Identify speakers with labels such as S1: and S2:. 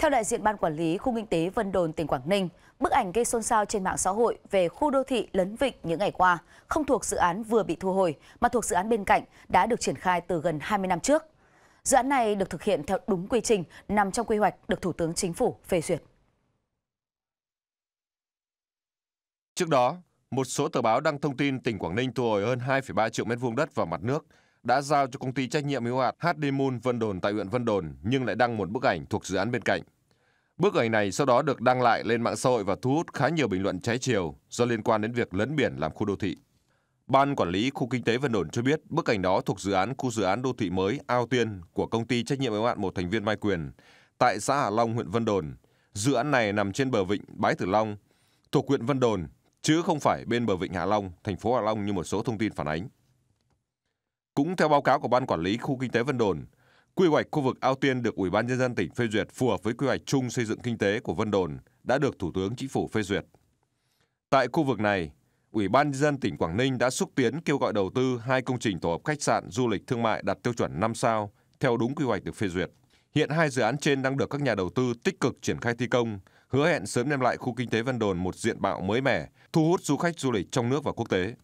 S1: Theo đại diện Ban Quản lý Khu Kinh tế Vân Đồn, tỉnh Quảng Ninh, bức ảnh gây xôn xao trên mạng xã hội về khu đô thị Lấn Vịnh những ngày qua không thuộc dự án vừa bị thu hồi mà thuộc dự án bên cạnh đã được triển khai từ gần 20 năm trước. Dự án này được thực hiện theo đúng quy trình nằm trong quy hoạch được Thủ tướng Chính phủ phê duyệt.
S2: Trước đó, một số tờ báo đăng thông tin tỉnh Quảng Ninh thu hồi hơn 2,3 triệu mét vuông đất vào mặt nước – đã giao cho công ty trách nhiệm hữu hạn HD Moon Vân Đồn tại huyện Vân Đồn nhưng lại đăng một bức ảnh thuộc dự án bên cạnh. Bức ảnh này sau đó được đăng lại lên mạng xã hội và thu hút khá nhiều bình luận trái chiều do liên quan đến việc lấn biển làm khu đô thị. Ban quản lý khu kinh tế Vân Đồn cho biết bức ảnh đó thuộc dự án khu dự án đô thị mới Ao Tiên của công ty trách nhiệm hữu hạn một thành viên Mai Quyền tại xã Hà Long, huyện Vân Đồn. Dự án này nằm trên bờ vịnh Bái Tử Long, thuộc huyện Vân Đồn, chứ không phải bên bờ vịnh Hạ Long, thành phố Hạ Long như một số thông tin phản ánh. Cũng theo báo cáo của Ban Quản lý Khu Kinh tế Vân Đồn, quy hoạch khu vực Ao Tiên được Ủy ban Nhân dân tỉnh phê duyệt phù hợp với quy hoạch chung xây dựng kinh tế của Vân Đồn đã được Thủ tướng Chính phủ phê duyệt. Tại khu vực này, Ủy ban Nhân dân tỉnh Quảng Ninh đã xúc tiến kêu gọi đầu tư hai công trình tổ hợp khách sạn du lịch thương mại đạt tiêu chuẩn 5 sao theo đúng quy hoạch được phê duyệt. Hiện hai dự án trên đang được các nhà đầu tư tích cực triển khai thi công, hứa hẹn sớm đem lại khu kinh tế Vân Đồn một diện mạo mới mẻ, thu hút du khách du lịch trong nước và quốc tế.